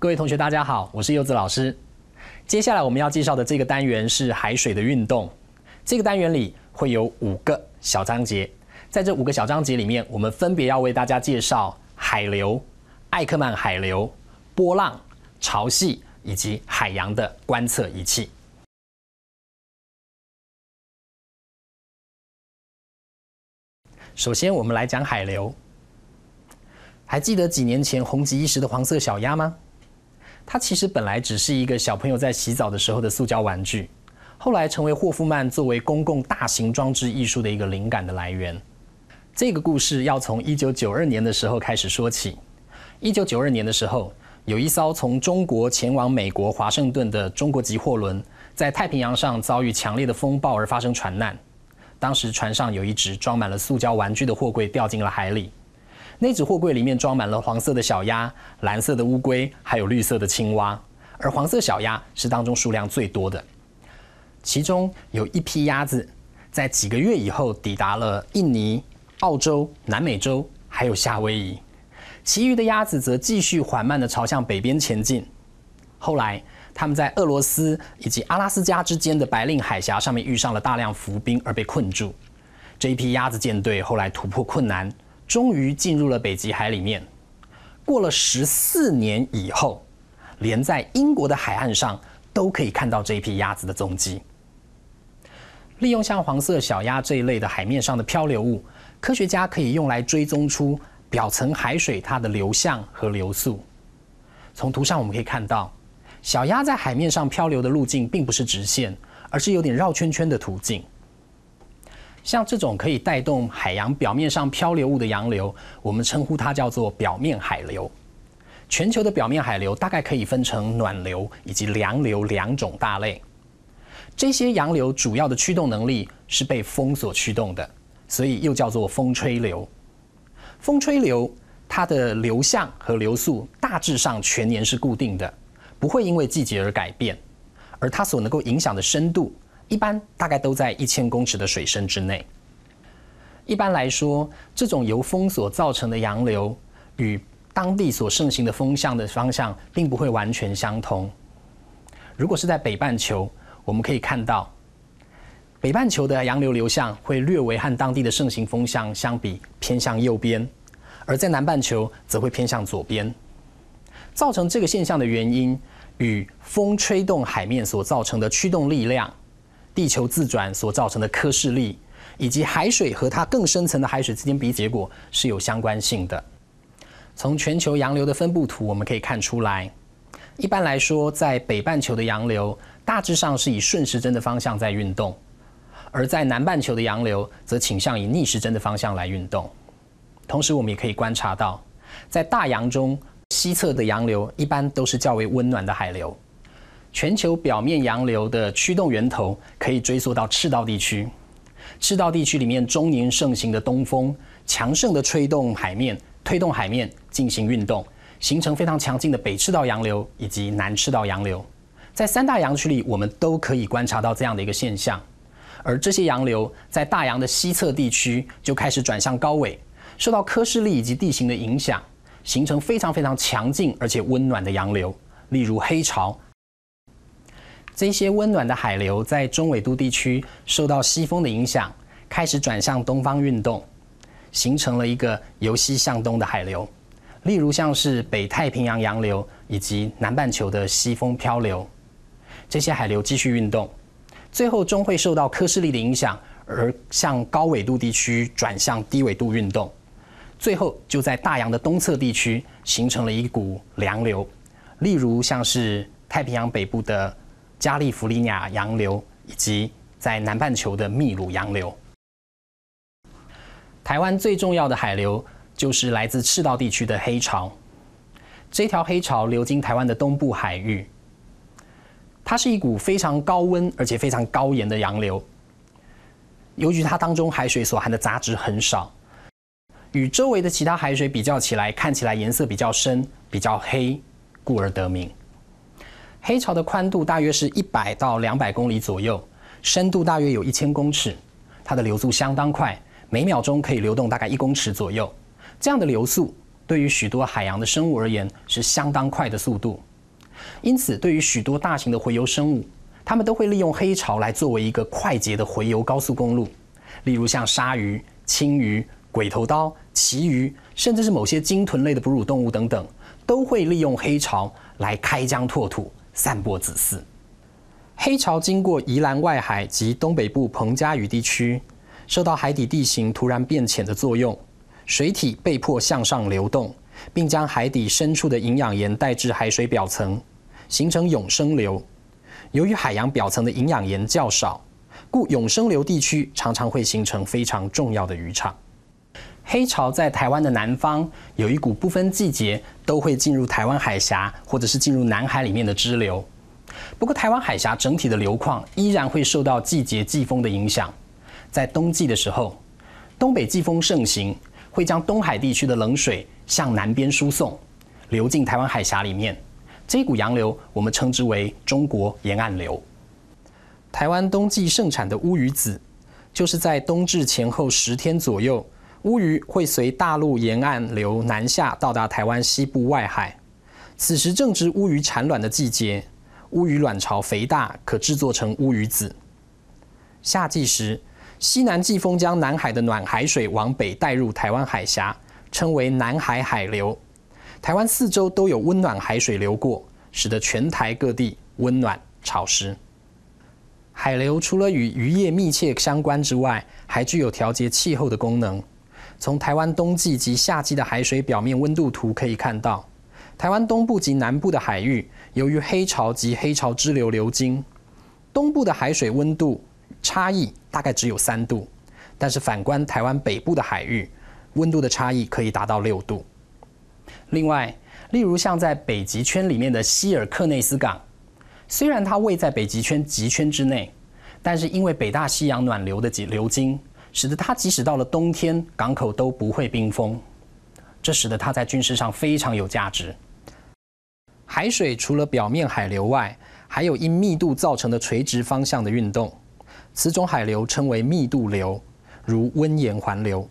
各位同学，大家好，我是柚子老师。接下来我们要介绍的这个单元是海水的运动。这个单元里会有五个小章节，在这五个小章节里面，我们分别要为大家介绍海流、艾克曼海流、波浪、潮汐以及海洋的观测仪器。首先，我们来讲海流。还记得几年前红极一时的黄色小鸭吗？它其实本来只是一个小朋友在洗澡的时候的塑胶玩具，后来成为霍夫曼作为公共大型装置艺术的一个灵感的来源。这个故事要从1992年的时候开始说起。1992年的时候，有一艘从中国前往美国华盛顿的中国籍货轮，在太平洋上遭遇强烈的风暴而发生船难。当时，船上有一只装满了塑胶玩具的货柜掉进了海里。那只货柜里面装满了黄色的小鸭、蓝色的乌龟，还有绿色的青蛙，而黄色小鸭是当中数量最多的。其中有一批鸭子，在几个月以后抵达了印尼、澳洲、南美洲，还有夏威夷。其余的鸭子则继续缓慢地朝向北边前进。后来，他们在俄罗斯以及阿拉斯加之间的白令海峡上面遇上了大量浮冰而被困住。这一批鸭子舰队后来突破困难。终于进入了北极海里面。过了十四年以后，连在英国的海岸上都可以看到这一批鸭子的踪迹。利用像黄色小鸭这一类的海面上的漂流物，科学家可以用来追踪出表层海水它的流向和流速。从图上我们可以看到，小鸭在海面上漂流的路径并不是直线，而是有点绕圈圈的途径。像这种可以带动海洋表面上漂流物的洋流，我们称呼它叫做表面海流。全球的表面海流大概可以分成暖流以及凉流两种大类。这些洋流主要的驱动能力是被风所驱动的，所以又叫做风吹流。风吹流它的流向和流速大致上全年是固定的，不会因为季节而改变，而它所能够影响的深度。一般大概都在一千公尺的水深之内。一般来说，这种由风所造成的洋流与当地所盛行的风向的方向并不会完全相同。如果是在北半球，我们可以看到北半球的洋流流向会略微和当地的盛行风向相比偏向右边，而在南半球则会偏向左边。造成这个现象的原因与风吹动海面所造成的驱动力量。地球自转所造成的科氏力，以及海水和它更深层的海水之间比结果是有相关性的。从全球洋流的分布图，我们可以看出来，一般来说，在北半球的洋流大致上是以顺时针的方向在运动，而在南半球的洋流则倾向以逆时针的方向来运动。同时，我们也可以观察到，在大洋中西侧的洋流一般都是较为温暖的海流。全球表面洋流的驱动源头可以追溯到赤道地区。赤道地区里面终年盛行的东风，强盛的吹动海面，推动海面进行运动，形成非常强劲的北赤道洋流以及南赤道洋流。在三大洋区里，我们都可以观察到这样的一个现象。而这些洋流在大洋的西侧地区就开始转向高纬，受到科氏力以及地形的影响，形成非常非常强劲而且温暖的洋流，例如黑潮。这些温暖的海流在中纬度地区受到西风的影响，开始转向东方运动，形成了一个由西向东的海流。例如，像是北太平洋洋流以及南半球的西风漂流。这些海流继续运动，最后终会受到科氏力的影响而向高纬度地区转向低纬度运动，最后就在大洋的东侧地区形成了一股凉流。例如，像是太平洋北部的。加利福尼亚洋流以及在南半球的秘鲁洋流。台湾最重要的海流就是来自赤道地区的黑潮。这条黑潮流经台湾的东部海域，它是一股非常高温而且非常高盐的洋流。由于它当中海水所含的杂质很少，与周围的其他海水比较起来，看起来颜色比较深、比较黑，故而得名。黑潮的宽度大约是一百到两百公里左右，深度大约有一千公尺，它的流速相当快，每秒钟可以流动大概一公尺左右。这样的流速对于许多海洋的生物而言是相当快的速度，因此对于许多大型的洄游生物，它们都会利用黑潮来作为一个快捷的洄游高速公路。例如像鲨鱼、青鱼、鬼头刀、旗鱼，甚至是某些鲸豚类的哺乳动物等等，都会利用黑潮来开疆拓土。散播子嗣。黑潮经过宜兰外海及东北部澎加屿地区，受到海底地形突然变浅的作用，水体被迫向上流动，并将海底深处的营养盐带至海水表层，形成永生流。由于海洋表层的营养盐较少，故永生流地区常常会形成非常重要的渔场。黑潮在台湾的南方有一股不分季节都会进入台湾海峡或者是进入南海里面的支流。不过，台湾海峡整体的流况依然会受到季节季风的影响。在冬季的时候，东北季风盛行，会将东海地区的冷水向南边输送，流进台湾海峡里面。这股洋流我们称之为中国沿岸流。台湾冬季盛产的乌鱼子，就是在冬至前后十天左右。乌鱼会随大陆沿岸流南下，到达台湾西部外海。此时正值乌鱼产卵的季节，乌鱼卵巢肥大，可制作成乌鱼子。夏季时，西南季风将南海的暖海水往北带入台湾海峡，称为南海海流。台湾四周都有温暖海水流过，使得全台各地温暖潮湿。海流除了与渔业密切相关之外，还具有调节气候的功能。从台湾冬季及夏季的海水表面温度图可以看到，台湾东部及南部的海域，由于黑潮及黑潮支流流经，东部的海水温度差异大概只有三度，但是反观台湾北部的海域，温度的差异可以达到六度。另外，例如像在北极圈里面的希尔克内斯港，虽然它位在北极圈极圈之内，但是因为北大西洋暖流的流经。使得它即使到了冬天，港口都不会冰封，这使得它在军事上非常有价值。海水除了表面海流外，还有因密度造成的垂直方向的运动，此种海流称为密度流，如温盐环流。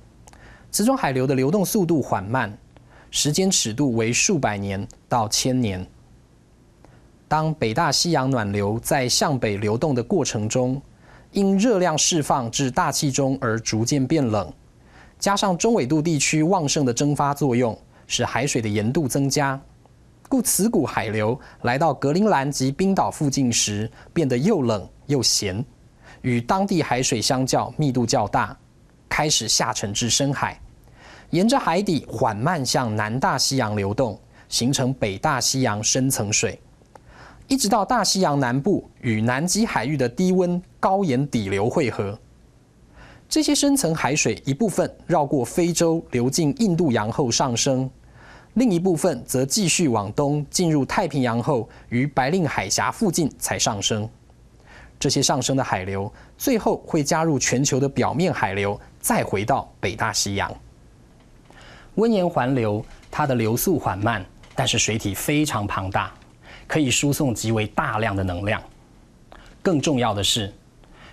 此种海流的流动速度缓慢，时间尺度为数百年到千年。当北大西洋暖流在向北流动的过程中，因热量释放至大气中而逐渐变冷，加上中纬度地区旺盛的蒸发作用，使海水的盐度增加，故此股海流来到格陵兰及冰岛附近时，变得又冷又咸，与当地海水相较密度较大，开始下沉至深海，沿着海底缓慢向南大西洋流动，形成北大西洋深层水。一直到大西洋南部与南极海域的低温高盐底流汇合，这些深层海水一部分绕过非洲流进印度洋后上升，另一部分则继续往东进入太平洋后，于白令海峡附近才上升。这些上升的海流最后会加入全球的表面海流，再回到北大西洋。温盐环流，它的流速缓慢，但是水体非常庞大。可以输送极为大量的能量。更重要的是，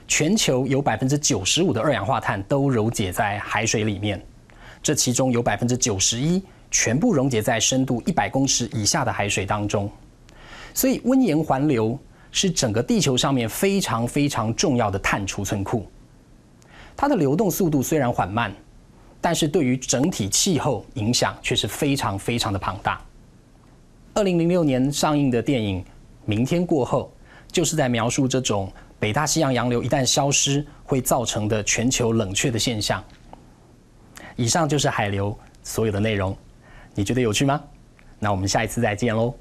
全球有百分之九十五的二氧化碳都溶解在海水里面，这其中有百分之九十一全部溶解在深度一百公尺以下的海水当中。所以，温盐环流是整个地球上面非常非常重要的碳储存库。它的流动速度虽然缓慢，但是对于整体气候影响却是非常非常的庞大。二零零六年上映的电影《明天过后》，就是在描述这种北大西洋洋流一旦消失，会造成的全球冷却的现象。以上就是海流所有的内容，你觉得有趣吗？那我们下一次再见喽。